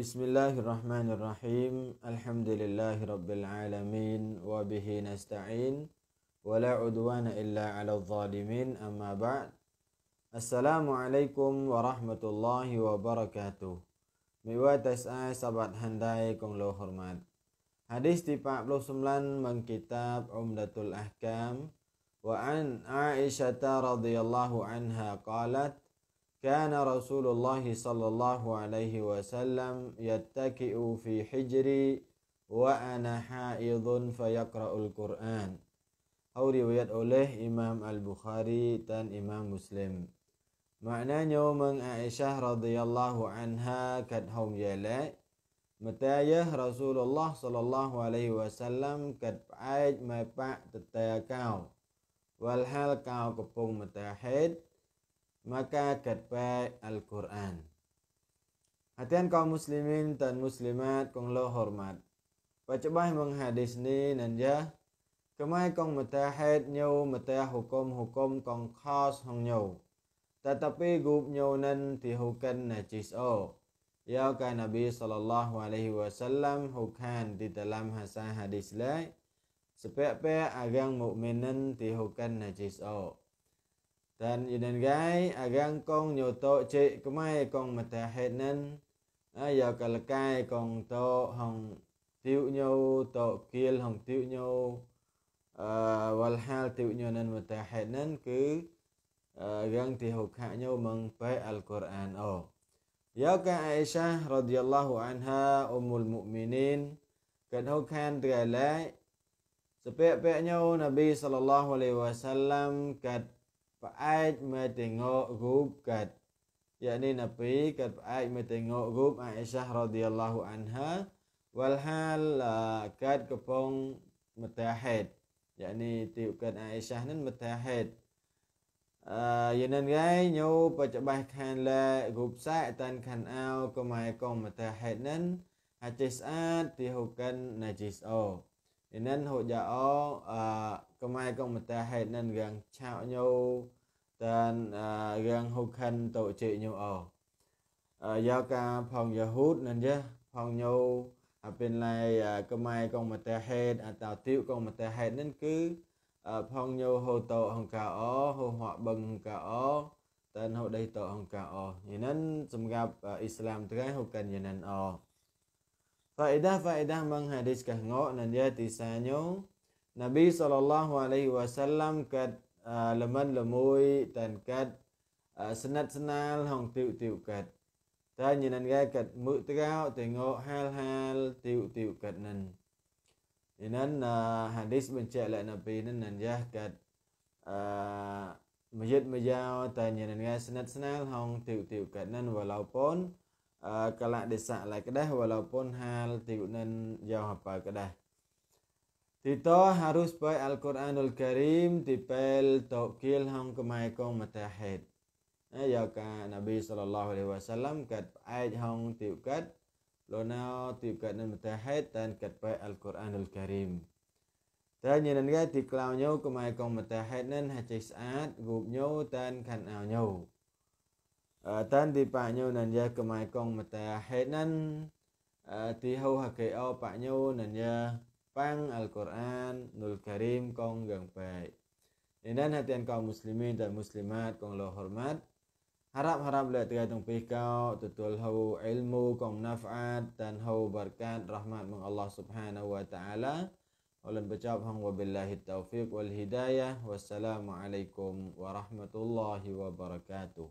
Bismillahirrahmanirrahim. Alhamdulillahirrabbilalamin. Wabihi nasta'in. Wa la udwana illa ala zalimin. Amma ba'd. Assalamualaikum warahmatullahi wabarakatuh. Miwa tas'ai sahabat handai kong lo hormat. Hadis di 49 mengkitab Umdatul Ahkam. Wa an Aisyata radhiyallahu anha qalat. كان رسول الله صلى الله عليه وسلم يتكئ في حجري وأنا حائض فيقرأ القرآن أو رواية oleh إمام البخاري dan إمام مسلم معناه من عائشة رضي الله عنها قد هم يلي متايه رسول الله صلى الله عليه وسلم قد عيد ما بعد التاكاو والحال كاو كبوم متاحد maka gadbai Al-Quran. Hatian kaum muslimin dan muslimat kong lo hormat. Pacabai menghadis ni nanja, kemai kong metahit nyau metah hukum-hukum kong khas hong nyau. Tetapi gub nyau nan tihukan najis o. Ya ka Nabi saw hukan di dalam hasan hadis lai. Sepek-pek agang mu'minin tihukan najis o. tan như đàn gái agang à, con nhiều tội chị có mai con mà ta hết nên à, giờ cả là cai còn to hồng tiêu nhau to kia hồng tiêu nhau à, wal hal tiêu nhau nên mà ta hết nên cứ agang à, thì học hạ nhau mừng phải al Quran ồ giờ cả Aisha radhiyallahu anha umul mu'minin cần học khan từ lại Sepek-peknya Nabi sallallahu alaihi wasallam kata ផ្អែកមេតេងោរូបកើតយ៉ានីណាប៊ីកើតផ្អែកមេតេងោរូបអាអ៊ីសារ៉ាឌីយ៉ាឡាហ៊ូអានហាវលហាលកើតកំពុងមតាហេតយ៉ានីទីកើតអាអ៊ីសាហ្នឹងមតាហេតអឺយ៉ាងហ្នឹងឯងញោបច្ចបេះខានលែរូបសែតានខានអោកុំហើយកុំមតាហេតហ្នឹងអាចស្អាតទីហូកិនណាជីសអូឥណិនហូយ៉ាអូអឺកុំហើយកុំមតាហេតហ្នឹងយ៉ាងឆោញោ tên à, gần hô khăn tổ trị nhau ở do à, ca phòng giờ hút nên chứ phòng nhau à, bên này cơ mai con mà ta hết tàu tiêu con mà ta hết nên cứ phong nhau hồ tổ hồng cả ó hồ họ bằng hồng cả ó tên hồ đây tổ hồng cả ó như nên chúng gặp Islam cái hồ cần như nên ó Faedah faedah menghadis kah ngok nan dia tisanyo Nabi sallallahu alaihi wasallam kat tiêu tiêu tiêu tiêu ละมันละมวยแต่นกัดสนัดสนานห้องติวติวกัดតែញ៉ាំងាយកាត់មើតកោតេងោហាលហាលទីវទីវកាត់នឹង Inan uh, hadis mencelak Nabi nan nanjah kat uh, majid majau tanya nan ngai senat senal hong lại để kat lại cái uh, kalak lâu lai kedah tiêu hal giao hợp jauh cái kedah. Tito harus bay Al-Quranul Karim di pel tokil ham kemaikong matahid. Eh, ya ka Nabi sallallahu alaihi wasallam kat ayat hong tiup kat lona tiup kat nan matahid dan kat bay Al-Quranul Karim. Dan yang nanti di kelau nyau kemaikong matahid nan hajis saat gub nyau dan kan al nyau. Eh, dan di eh, pak nyau nan ya kemaikong matahid nan di hakeo pak nyau nan ya pang Al-Quran Nul Karim kong gang baik. Inan hatian kaum muslimin dan muslimat kong lo hormat. Harap-harap lihat tergantung pih kau tutul hau ilmu kong naf'at dan hau berkat rahmat meng Allah subhanahu wa ta'ala. Ulan bercakap hang wa billahi taufiq wal hidayah. Wassalamualaikum warahmatullahi wabarakatuh.